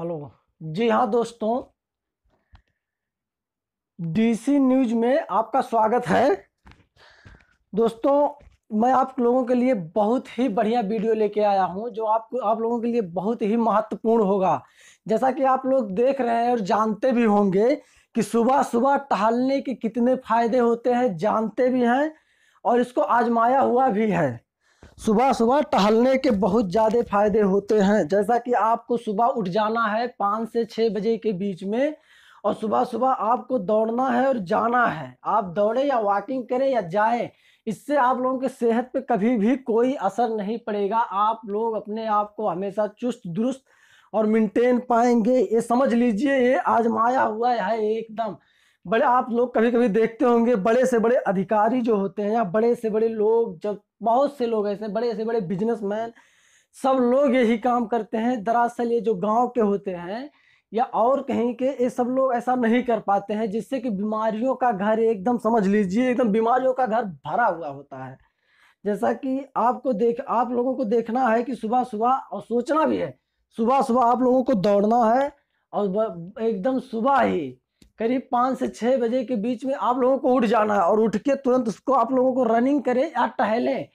hello जी हाँ दोस्तों DC news में आपका स्वागत है दोस्तों मैं आप लोगों के लिए बहुत ही बढ़िया वीडियो लेके आया हूँ जो आप आप लोगों के लिए बहुत ही महत्वपूर्ण होगा जैसा कि आप लोग देख रहे हैं और जानते भी होंगे कि सुबह सुबह टहलने के कितने फायदे होते हैं जानते भी हैं और इसको आजमाया हुआ भी है सुबह सुबह टहलने के बहुत ज़्यादा फायदे होते हैं जैसा कि आपको सुबह उठ जाना है पाँच से छः बजे के बीच में और सुबह सुबह आपको दौड़ना है और जाना है आप दौड़े या वॉकिंग करें या जाए इससे आप लोगों के सेहत पे कभी भी कोई असर नहीं पड़ेगा आप लोग अपने आप को हमेशा चुस्त दुरुस्त और मेंटेन पाएंगे ये समझ लीजिए ये आजमाया हुआ है एकदम बड़े आप लोग कभी कभी देखते होंगे बड़े से बड़े अधिकारी जो होते हैं या बड़े से बड़े लोग जब बहुत से लोग ऐसे बड़े से बड़े बिजनेसमैन सब लोग यही काम करते हैं दरअसल ये जो गांव के होते हैं या और कहीं के ये सब लोग ऐसा नहीं कर पाते हैं जिससे कि बीमारियों का घर एकदम समझ लीजिए एकदम बीमारियों का घर भरा हुआ होता है जैसा कि आपको देख आप लोगों को देखना है कि सुबह सुबह और सोचना भी है सुबह सुबह आप लोगों को दौड़ना है और एकदम सुबह ही करीब पाँच से छः बजे के बीच में आप लोगों को उठ जाना है और उठ के तुरंत उसको आप लोगों को रनिंग करें या टहलें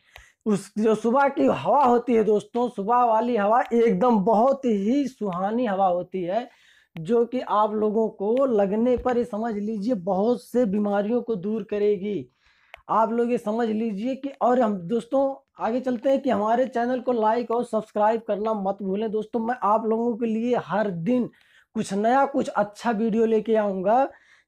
उस जो सुबह की हवा होती है दोस्तों सुबह वाली हवा एकदम बहुत ही सुहानी हवा होती है जो कि आप लोगों को लगने पर ये समझ लीजिए बहुत से बीमारियों को दूर करेगी आप लोग ये समझ लीजिए कि और हम दोस्तों आगे चलते हैं कि हमारे चैनल को लाइक और सब्सक्राइब करना मत भूलें दोस्तों मैं आप लोगों के लिए हर दिन कुछ नया कुछ अच्छा वीडियो लेके आऊँगा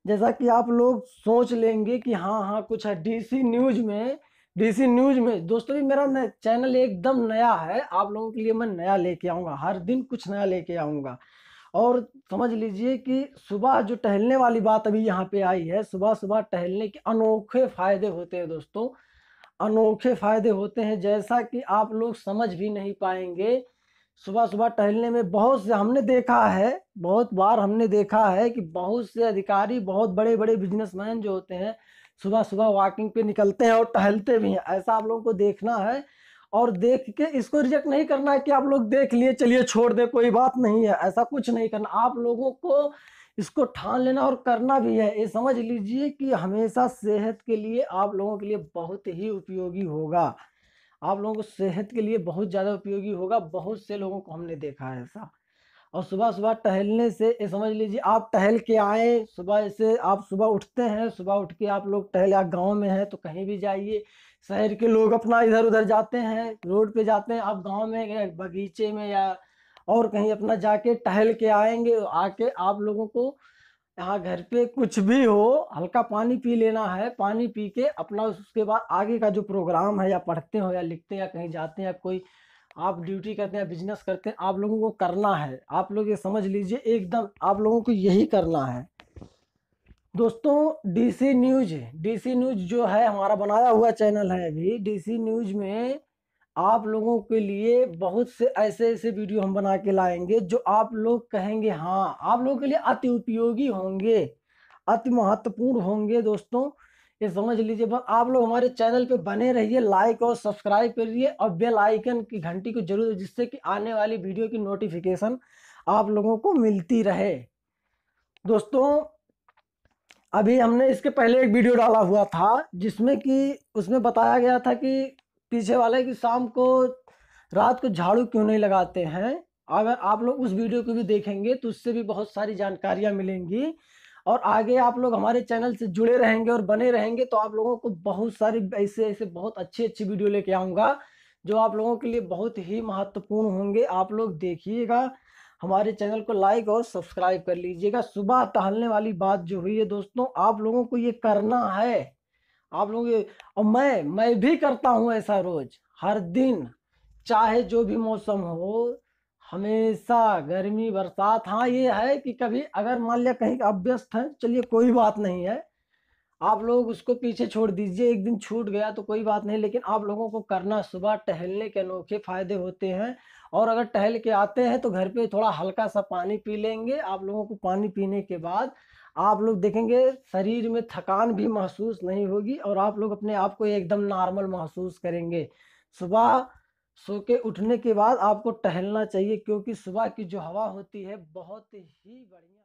जैसा कि आप लोग सोच लेंगे कि हाँ हाँ कुछ है डीसी न्यूज़ में डीसी न्यूज़ में दोस्तों भी मेरा चैनल एकदम नया है आप लोगों के लिए मैं नया लेके आऊँगा हर दिन कुछ नया लेके आऊँगा और समझ लीजिए कि सुबह जो टहलने वाली बात अभी यहाँ पे आई है सुबह सुबह टहलने के अनोखे फ़ायदे होते हैं दोस्तों अनोखे फ़ायदे होते हैं जैसा कि आप लोग समझ भी नहीं पाएंगे सुबह सुबह टहलने में बहुत से हमने देखा है बहुत बार हमने देखा है कि बहुत से अधिकारी बहुत बड़े बड़े बिजनेसमैन जो होते हैं सुबह सुबह वॉकिंग पे निकलते हैं और टहलते भी हैं ऐसा आप लोगों को देखना है और देख के इसको रिजेक्ट नहीं करना है कि आप लोग देख लिए चलिए छोड़ दे कोई बात नहीं है ऐसा कुछ नहीं करना आप लोगों को इसको ठान लेना और करना भी है ये समझ लीजिए कि हमेशा सेहत के लिए आप लोगों के लिए बहुत ही उपयोगी होगा आप लोगों को सेहत के लिए बहुत ज़्यादा उपयोगी होगा बहुत से लोगों को हमने देखा है ऐसा और सुबह सुबह टहलने से ये समझ लीजिए आप टहल के आए सुबह ऐसे आप सुबह उठते हैं सुबह उठ के आप लोग टहल आप गाँव में हैं तो कहीं भी जाइए शहर के लोग अपना इधर उधर जाते हैं रोड पे जाते हैं आप गाँव में बगीचे में या और कहीं अपना जाके टहल के आएंगे आके आप लोगों को यहाँ घर पे कुछ भी हो हल्का पानी पी लेना है पानी पी के अपना उसके बाद आगे का जो प्रोग्राम है या पढ़ते हो या लिखते हैं या कहीं जाते हैं या कोई आप ड्यूटी करते हैं बिजनेस करते हैं आप लोगों को करना है आप लोग ये समझ लीजिए एकदम आप लोगों को यही करना है दोस्तों डीसी न्यूज डीसी न्यूज जो है हमारा बनाया हुआ चैनल है अभी डीसी न्यूज में आप लोगों के लिए बहुत से ऐसे ऐसे वीडियो हम बना के लाएंगे जो आप लोग कहेंगे हाँ आप लोगों के लिए अति उपयोगी होंगे अति महत्वपूर्ण होंगे दोस्तों ये समझ लीजिए बस आप लोग हमारे चैनल पे बने रहिए लाइक और सब्सक्राइब करिए और बेल आइकन की घंटी को जरूर जिससे कि आने वाली वीडियो की नोटिफिकेशन आप लोगों को मिलती रहे दोस्तों अभी हमने इसके पहले एक वीडियो डाला हुआ था जिसमें कि उसमें बताया गया था कि पीछे वाले कि शाम को रात को झाड़ू क्यों नहीं लगाते हैं अगर आप लोग उस वीडियो को भी देखेंगे तो उससे भी बहुत सारी जानकारियाँ मिलेंगी और आगे आप लोग हमारे चैनल से जुड़े रहेंगे और बने रहेंगे तो आप लोगों को बहुत सारी ऐसे ऐसे बहुत अच्छी अच्छी वीडियो लेके आऊँगा जो आप लोगों के लिए बहुत ही महत्वपूर्ण होंगे आप लोग देखिएगा हमारे चैनल को लाइक और सब्सक्राइब कर लीजिएगा सुबह टहलने वाली बात जो हुई है दोस्तों आप लोगों को ये करना है आप लोग और मैं मैं भी करता हूँ ऐसा रोज हर दिन चाहे जो भी मौसम हो हमेशा गर्मी बरसात हाँ ये है कि कभी अगर मान लिया कहीं अभ्यस्त है चलिए कोई बात नहीं है आप लोग उसको पीछे छोड़ दीजिए एक दिन छूट गया तो कोई बात नहीं लेकिन आप लोगों को करना सुबह टहलने के अनोखे फ़ायदे होते हैं और अगर टहल के आते हैं तो घर पे थोड़ा हल्का सा पानी पी लेंगे आप लोगों को पानी पीने के बाद आप लोग देखेंगे शरीर में थकान भी महसूस नहीं होगी और आप लोग अपने आप को एकदम नॉर्मल महसूस करेंगे सुबह सो के उठने के बाद आपको टहलना चाहिए क्योंकि सुबह की जो हवा होती है बहुत ही बढ़िया